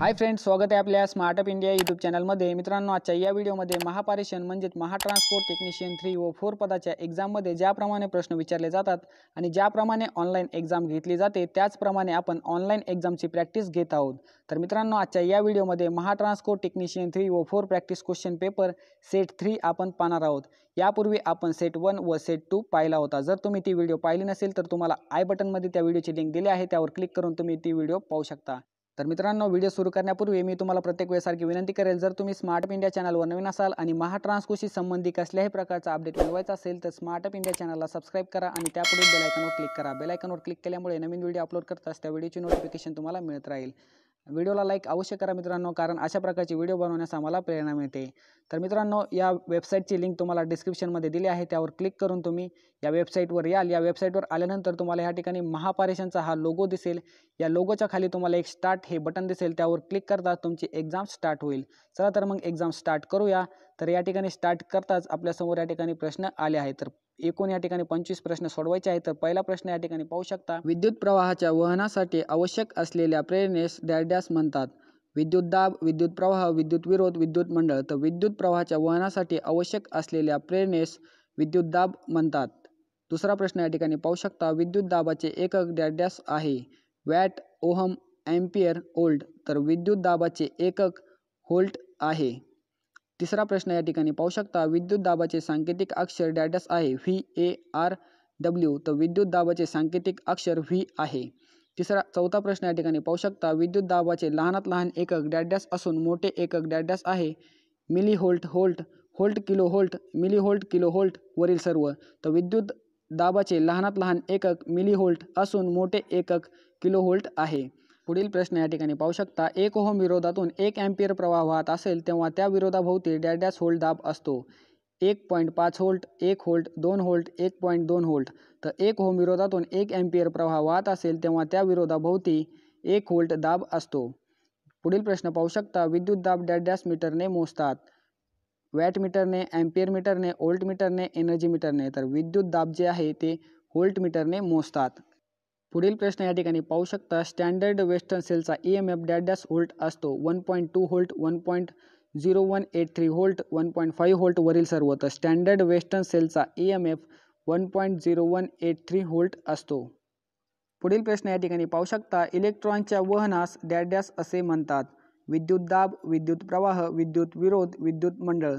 hi friends स्वागत आहे आपल्या स्मार्टअप इंडिया यूट्यूब चॅनलमध्ये मित्रांनो आजच्या या व्हिडिओमध्ये महापारेशन म्हणजेच महाट्रान्सपोर्ट टेक्निशियन थ्री व फोर पदाच्या एक्झाममध्ये ज्याप्रमाणे प्रश्न विचारले जातात आणि ज्याप्रमाणे ऑनलाईन एक्झाम घेतली जाते त्याचप्रमाणे आपण ऑनलाईन एक्झामची प्रॅक्टिस घेत आहोत तर मित्रांनो आजच्या या व्हिडिओमध्ये महाट्रान्सपोर्ट टेक्निशियन थ्री व four practice question paper set three आपण पाहणार आहोत यापूर्वी आपण सेट वन व सेट टू पाहिला होता जर तुम्ही ती व्हिडिओ पाहिली नसेल तर तुम्हाला आय बटनमध्ये त्या व्हिडिओची लिंक दिली आहे त्यावर क्लिक करून तुम्ही ती व्हिडिओ पाहू शकता तर मित्रांनो व्हिडिओ सुरू करण्यापूर्वी मी तुम्हाला प्रत्येक वेळेसारखी विनंती करेल जर तुम्ही स्मार्ट इंडिया चॅनलवर नवीन असाल आणि महाट्रान्सकोशी संबंधी कसल्याही प्रकारचा अपडेट मिळवायचा असेल तर स्मार्टअप इंडिया चॅनलला सबस्क्राईब करा आणि त्यापुढे बेलायकनवर क्लिक करा बेलायकनवर क्लिक केल्यामुळे नवीन व्हिडिओ अपलोड करताच त्या व्हिडिओची नोटिफिकेशन तुम्हाला मिळत राहील व्हिडिओला लाईक अवश्य करा मित्रांनो कारण अशा प्रकारचे व्हिडिओ बनवण्यास आम्हाला प्रेरणा मिळते तर मित्रांनो या वेबसाईटची लिंक तुम्हाला डिस्क्रिप्शनमध्ये दिली आहे त्यावर क्लिक करून तुम्ही या वेबसाईटवर याल या वेबसाईटवर आल्यानंतर तुम्हाला या ठिकाणी महापारेशनचा हा लोगो दिसेल या लोगोच्या खाली तुम्हाला एक स्टार्ट हे बटन दिसेल त्यावर क्लिक करता तुमची एक्झाम स्टार्ट होईल चला तर मग एक्झाम स्टार्ट करूया तर या ठिकाणी स्टार्ट करताच आपल्यासमोर या ठिकाणी प्रश्न आले आहेत तर एकूण या ठिकाणी पंचवीस प्रश्न सोडवायचे आहेत तर पहिला प्रश्न या ठिकाणी पाहू शकता विद्युत प्रवाहाच्या वहनासाठी आवश्यक असलेल्या प्रेरणेस डॅडॅस म्हणतात विद्युत दाब विद्युत प्रवाह विद्युत विरोध विद्युत मंडळ तर विद्युत प्रवाहाच्या वहनासाठी आवश्यक असलेल्या प्रेरणेस विद्युत दाब म्हणतात दुसरा प्रश्न या ठिकाणी पाहू शकता विद्युत दाबाचे एकक डॅडॅस आहे वॅट ओहम एम्पियर ओल्ड तर विद्युत दाबाचे एकक होल्ट आहे तिसरा प्रश्न या ठिकाणी पाहू शकता विद्युत दाबाचे सांकेतिक अक्षर डॅडस आहे व्ही ए आर डब्ल्यू तर विद्युत दाबाचे सांकेतिक अक्षर व्ही आहे तिसरा चौथा प्रश्न या ठिकाणी पाहू शकता विद्युत दाबाचे लहानात लहान एकक डॅडस असून मोठे एकक डॅडस आहे milli volt volt volt kilo volt milli volt kilo volt वरील सर्व तर विद्युत दाबाचे लहानात लहान एकक मिली होल्ट असून मोठे एकक किलो होल्ट आहे पुढील प्रश्न या ठिकाणी पाहू शकता एक ओहम विरोधातून एक एम्पियर प्रवाह वाहत असेल तेव्हा त्या विरोधाभोवती डॅश डॅश होल्ट दाब असतो एक पॉईंट पाच होल्ट एक होल्ट दोन होल्ट एक पॉईंट दोन होल्ट तर एक होम विरोधातून एक एम्पियर प्रवाह वाहत असेल तेव्हा त्या विरोधाभोवती एक होल्ट दाब असतो पुढील प्रश्न पाहू शकता विद्युत दाब डॅश डॅश मीटरने मोजतात वॅट मीटरने ने मीटरने ओल्ट मीटरने एनर्जी मीटरने तर विद्युत दाब जे आहे ते होल्ट मीटरने मोजतात पुढील प्रश्न या ठिकाणी पाहू शकता स्टँडर्ड वेस्टर्न सेलचा ई e एम एफ डॅडॅस डॅश होल्ट असतो one point two volt one point zero one eight three volt one point five volt वरील सर्व तर स्टँडर्ड वेस्टर्न सेलचा E M F one point zero one eight three volt असतो पुढील प्रश्न या ठिकाणी पाहू शकता इलेक्ट्रॉनच्या वहनास डॅडॅस असे म्हणतात विद्युत दाब विद्युत प्रवाह विद्युत विरोध विद्युत मंडळ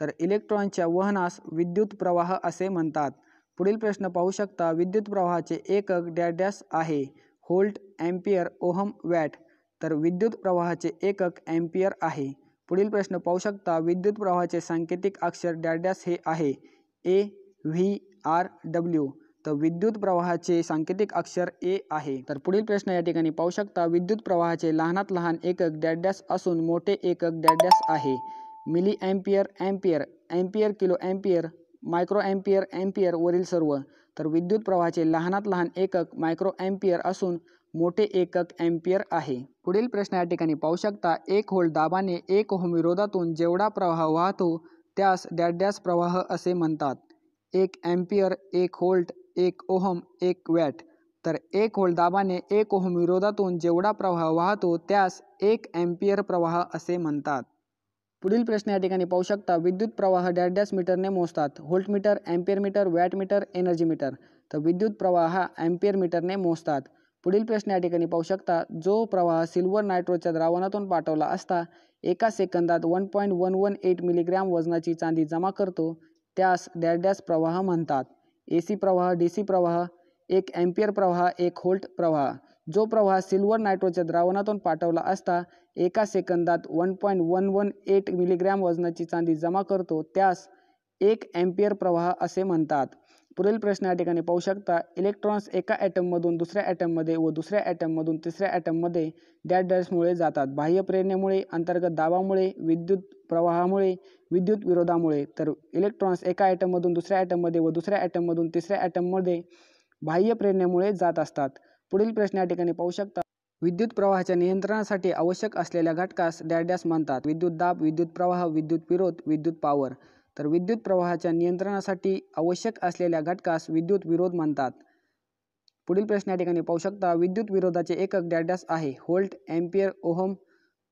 तर इलेक्ट्रॉनच्या वहनास विद्युत प्रवाह असे म्हणतात पुढील प्रश्न पाहू शकता विद्युत प्रवाहाचे एकक डॅडॅस आहे होल्ट ॲम्पियर ओहम वॅट तर विद्युत प्रवाहाचे एकक ॲम्पियर आहे पुढील प्रश्न पाहू शकता विद्युत प्रवाहाचे सांकेतिक अक्षर डॅडॅस हे आहे ए व्ही आर डब्ल्यू तर विद्युत प्रवाहाचे सांकेतिक अक्षर ए आहे तर पुढील प्रश्न या ठिकाणी पाहू शकता विद्युत प्रवाहाचे लहानात लहान एकक डॅडॅस असून मोठे एकक डॅडॅस आहे milli ampere ampere ampere kilo ampere micro ampere ampere वरील सर्व तर विद्युत प्रवाहाचे लहानात लहान एकक मायक्रो ॲम्पियर असून मोठे एकक ॲम्पियर आहे पुढील प्रश्न या ठिकाणी पाहू शकता एक होल दाबाने एक होम विरोधातून जेवढा प्रवाह वाहतो त्यास डॅडॅस प्रवाह असे म्हणतात एक ॲम्पियर एक होल्ट एक ओहम एक वॅट तर एक होल दाबाने एक ओहम विरोधातून जेवढा प्रवाह वाहतो त्यास एक ॲम्पियर प्रवाह असे म्हणतात पुढील प्रश्न या ठिकाणी पाहू शकता विद्युत प्रवाह डॅश डॅश मीटरने मोजतात volt meter ampere meter watt meter energy meter तर विद्युत प्रवाह हा ॲम्पियर मीटरने मोजतात पुढील प्रश्न या ठिकाणी पाहू शकता जो प्रवाह सिल्वर नायट्रोच्या द्रावणातून पाठवला असता एका सेकंदात one point one one eight milligram वजनाची चांदी जमा करतो त्यास डॅश डॅश प्रवाह म्हणतात ए सी प्रवाह डी सी प्रवाह एक ॲम्पियर प्रवाह एक होल्ट प्रवाह जो प्रवाह सिल्वर नायट्रोच्या द्रावणातून पाठवला असता एका सेकंदात one point one one eight milligram वजनाची चांदी जमा करतो त्यास एक ॲम्पियर प्रवाह असे म्हणतात पुढील प्रश्न या ठिकाणी पाहू शकता इलेक्ट्रॉन्स एका ॲटममधून दुसऱ्या ॲटममध्ये व दुसऱ्या ॲटममधून तिसऱ्या ॲटममध्ये डॅट डॅशमुळे जातात बाह्य प्रेरणेमुळे अंतर्गत दाबामुळे विद्युत प्रवाहामुळे विद्युत विरोधामुळे तर इलेक्ट्रॉन्स एका ॲटममधून दुसऱ्या ॲटममध्ये व दुसऱ्या ॲटममधून तिसऱ्या ॲटममध्ये बाह्य प्रेरणेमुळे जात असतात पुढील प्रश्न या ठिकाणी पाहू शकता विद्युत प्रवाहाच्या नियंत्रणासाठी आवश्यक असलेल्या घटकास डॅडॅस म्हणतात विद्युत दाब विद्युत प्रवाह विद्युत विरोध विद्युत पॉवर तर विद्युत प्रवाहाच्या नियंत्रणासाठी आवश्यक असलेल्या घटकास विद्युत विरोध म्हणतात पुढील प्रश्न या ठिकाणी पाहू शकता विद्युत विरोधाचे एकक डॅडॅस आहे होल्ट एम्पियर ओहम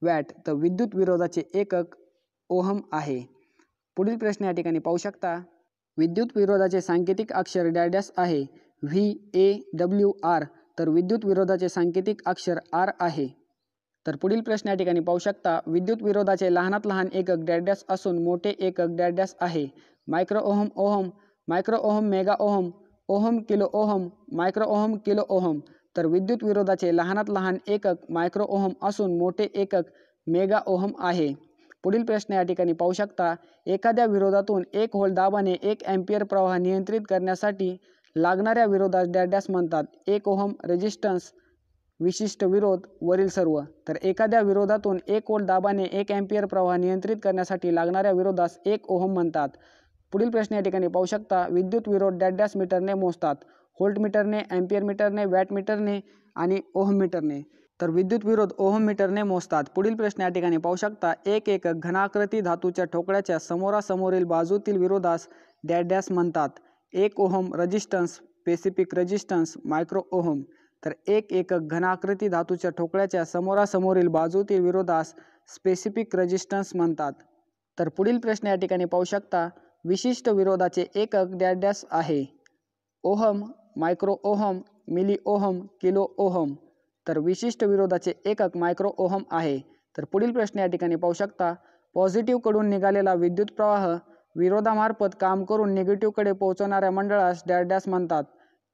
वॅट तर विद्युत विरोधाचे एकक ओहम आहे पुढील प्रश्न या ठिकाणी पाहू शकता विद्युत विरोधाचे सांकेतिक अक्षर डॅडॅस आहे व्ही ए डब्ल्यू आर तर विद्युत विरोधाचे सांकेतिक अक्षर आर आहे तर पुढील प्रश्न या ठिकाणी पाहू शकता विद्युत विरोधाचे लहानात लहान एकक डॅडॅस असून मोठे एकक डॅडॅस आहे micro ohm ohm micro ohm mega ohm ohm kilo ohm micro ohm kilo ohm तर विद्युत विरोधाचे लहानात लहान एकक मायक्रो ओहम असून मोठे एकक मेगा ओहम आहे पुढील प्रश्न या ठिकाणी पाहू शकता एखाद्या विरोधातून एक होल दाबाने एक एम्पियर प्रवाह नियंत्रित करण्यासाठी लागणाऱ्या विरोधास डॅश म्हणतात एक ओहम रेजिस्टन्स विशिष्ट विरोध वरील सर्व तर एखाद्या विरोधातून एक वोल्ट दाबाने एक ॲम्पियर प्रवाह नियंत्रित करण्यासाठी लागणाऱ्या विरोधास एक ओहम म्हणतात पुढील प्रश्न या ठिकाणी पाहू शकता विद्युत विरोध डॅट मीटरने मोजतात होल्ट मीटरने ॲम्पियर मीटरने वॅट मीटरने आणि ओहम मीटरने तर विद्युत विरोध ओहम मीटरने मोजतात पुढील प्रश्न या ठिकाणी पाहू शकता एक एक घनाकृती धातूच्या ठोकळ्याच्या समोरासमोरील बाजूतील विरोधास डॅट म्हणतात एक ohm resistance specific resistance micro ohm तर एक एकक घनाकृती धातूच्या ठोकळ्याच्या समोरासमोरील बाजूतील विरोधास स्पेसिफिक रजिस्टन्स म्हणतात तर पुढील प्रश्न या ठिकाणी पाहू शकता विशिष्ट विरोधाचे एकक डॅडॅस आहे ohm micro ohm milli ohm kilo ohm तर विशिष्ट विरोधाचे एकक मायक्रो ओहम आहे तर पुढील प्रश्न या ठिकाणी पाहू शकता पॉझिटिव्हकडून निघालेला विद्युत प्रवाह विरोधामार्फत काम करून निगेटिव्हकडे पोहोचवणाऱ्या मंडळास डॅश डॅश म्हणतात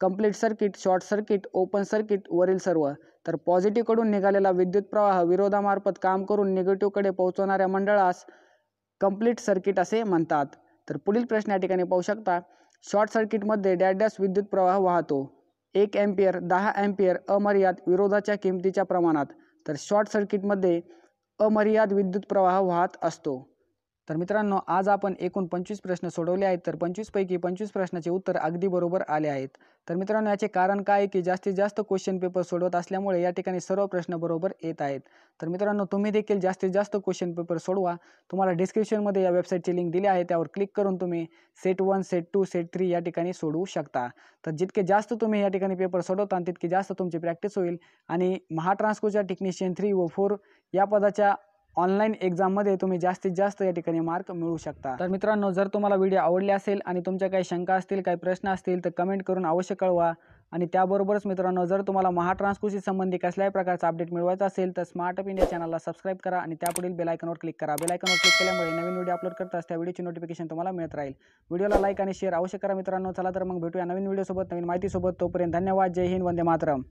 complete circuit short circuit open circuit वरील सर्व तर पॉझिटिव्हकडून निघालेला विद्युत प्रवाह विरोधामार्फत काम करून निगेटिव्हकडे पोहोचवणाऱ्या मंडळास कंप्लीट सर्किट असे म्हणतात तर पुढील प्रश्न या ठिकाणी पाहू शकता शॉर्ट सर्किटमध्ये डॅश डॅश विद्युत प्रवाह वाहतो एक एम्पियर दहा एम्पियर अमर्याद विरोधाच्या किमतीच्या प्रमाणात तर शॉर्ट सर्किटमध्ये अमर्याद विद्युत प्रवाह वाहत असतो तर मित्रांनो आज आपण एकूण पंचवीस प्रश्न सोडवले आहेत तर पंचवीसपैकी पंचवीस प्रश्नाचे उत्तर अगदी बरोबर आले आहेत तर मित्रांनो याचे कारण काय की जास्तीत जास्त क्वेश्चन पेपर सोडवत असल्यामुळे या ठिकाणी सर्व प्रश्न बरोबर येत आहेत तर मित्रांनो तुम्ही देखील जास्तीत जास्त क्वेश्चन पेपर सोडवा तुम्हाला डिस्क्रिप्शनमध्ये या वेबसाईटची लिंक दिली आहे त्यावर क्लिक करून तुम्ही set one set two set three या ठिकाणी सोडवू शकता तर जितके जास्त तुम्ही या ठिकाणी पेपर सोडवता तितकी जास्त तुमची प्रॅक्टिस होईल आणि महाट्रान्सकोच्या टेक्निशियन थ्री व फोर या पदाच्या ऑनलाईन एक्झाममध्ये तुम्ही जास्तीत जास्त या ठिकाणी मार्क मिळू शकता तर मित्रांनो जर तुम्हाला व्हिडिओ आवडले असेल आणि तुमच्या काही शंका असतील काही प्रश्न असतील तर कमेंट करून अवश्य कळवा आणि त्याबरोबरच मित्रांनो जर तुम्हाला महाट्रान्सकोशी संबंधी कसल्याही प्रकारचा अपडेट मिळवायचा असेल तर स्मार्ट इंडिया चॅनलला सबस्क्राईब करा आणि त्यापुढील बेलायकनवर क्लिक करा बेलायकनवर क्लिक केल्यामुळे नवीन व्हिडिओ अपलोड करताच त्या व्हिडिओची नोटिफिकेशन तुम्हाला मिळत राहील व्हिडिओला लाईक आणि शेअर अवश्य करा मित्रांनो चला तर मग भेटूया नवीन व्हिडिओसोबत नवीन माहितीसोबत तोपर्यंत धन्यवाद जय हिंद वंदे मातरम